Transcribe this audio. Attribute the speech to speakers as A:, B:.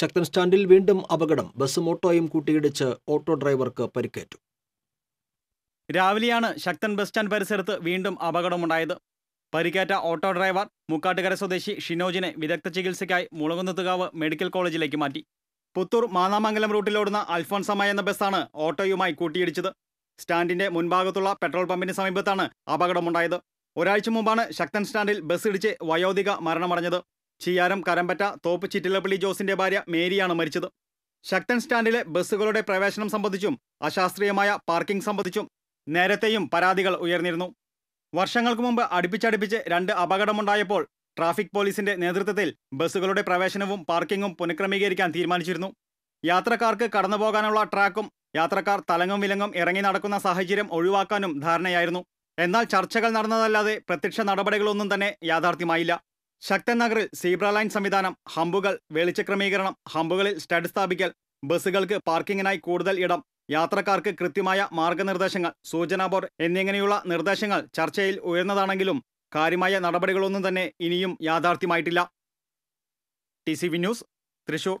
A: ശക്തൻ സ്റ്റാൻഡിൽ വീണ്ടും അപകടം ബസ്സും ഓട്ടോയും കൂട്ടിയിടിച്ച് ഓട്ടോ ഡ്രൈവർക്ക് പരിക്കേറ്റു രാവിലെയാണ് ശക്തൻ ബസ് സ്റ്റാൻഡ് പരിസരത്ത് വീണ്ടും അപകടമുണ്ടായത് പരിക്കേറ്റ ഓട്ടോ ഡ്രൈവർ മുക്കാട്ടുകര സ്വദേശി ഷിനോജിനെ വിദഗ്ധ ചികിത്സയ്ക്കായി മുളകുന്നത്തുകാവ് മെഡിക്കൽ കോളേജിലേക്ക് മാറ്റി പുത്തൂർ മാന്നാമംഗലം റൂട്ടിലോടുന്ന അൽഫോൺസമായ എന്ന ബസ്സാണ് ഓട്ടോയുമായി കൂട്ടിയിടിച്ചത് സ്റ്റാൻഡിന്റെ മുൻഭാഗത്തുള്ള പെട്രോൾ പമ്പിന് സമീപത്താണ് അപകടമുണ്ടായത് ഒരാഴ്ച മുമ്പാണ് ശക്തൻ സ്റ്റാൻഡിൽ ബസ് ഇടിച്ച് വയോധിക മരണമടഞ്ഞത് ചിയാരം കരമ്പറ്റ തോപ്പ് ചിറ്റിലപ്പള്ളി ജോസിന്റെ ഭാര്യ മേരിയാണ് മരിച്ചത് ശക്തൻ സ്റ്റാൻഡിലെ ബസ്സുകളുടെ പ്രവേശനം സംബന്ധിച്ചും അശാസ്ത്രീയമായ പാർക്കിംഗ് സംബന്ധിച്ചും നേരത്തെയും പരാതികൾ ഉയർന്നിരുന്നു വർഷങ്ങൾക്ക് മുമ്പ് അടുപ്പിച്ചടുപ്പിച്ച് രണ്ട് അപകടമുണ്ടായപ്പോൾ ട്രാഫിക് പോലീസിന്റെ നേതൃത്വത്തിൽ ബസ്സുകളുടെ പ്രവേശനവും പാർക്കിങ്ങും പുനഃക്രമീകരിക്കാൻ തീരുമാനിച്ചിരുന്നു യാത്രക്കാർക്ക് കടന്നുപോകാനുള്ള ട്രാക്കും യാത്രക്കാർ തലങ്ങും വിലങ്ങും ഇറങ്ങി നടക്കുന്ന സാഹചര്യം ഒഴിവാക്കാനും ധാരണയായിരുന്നു എന്നാൽ ചർച്ചകൾ നടന്നതല്ലാതെ പ്രത്യക്ഷ നടപടികളൊന്നും തന്നെ യാഥാർത്ഥ്യമായില്ല ശക്തൻ നഗറിൽ സീബ്ര ലൈൻ സംവിധാനം ഹമ്പുകൾ വെളിച്ച ക്രമീകരണം ഹമ്പുകളിൽ സ്റ്റഡ് സ്ഥാപിക്കൽ ബസ്സുകൾക്ക് പാർക്കിങ്ങിനായി കൂടുതൽ ഇടം യാത്രക്കാർക്ക് കൃത്യമായ മാർഗനിർദ്ദേശങ്ങൾ സൂചനാ ബോർഡ് എന്നിങ്ങനെയുള്ള നിർദ്ദേശങ്ങൾ ചർച്ചയിൽ ഉയർന്നതാണെങ്കിലും കാര്യമായ നടപടികളൊന്നും തന്നെ ഇനിയും യാഥാർത്ഥ്യമായിട്ടില്ല T C V news Thrissur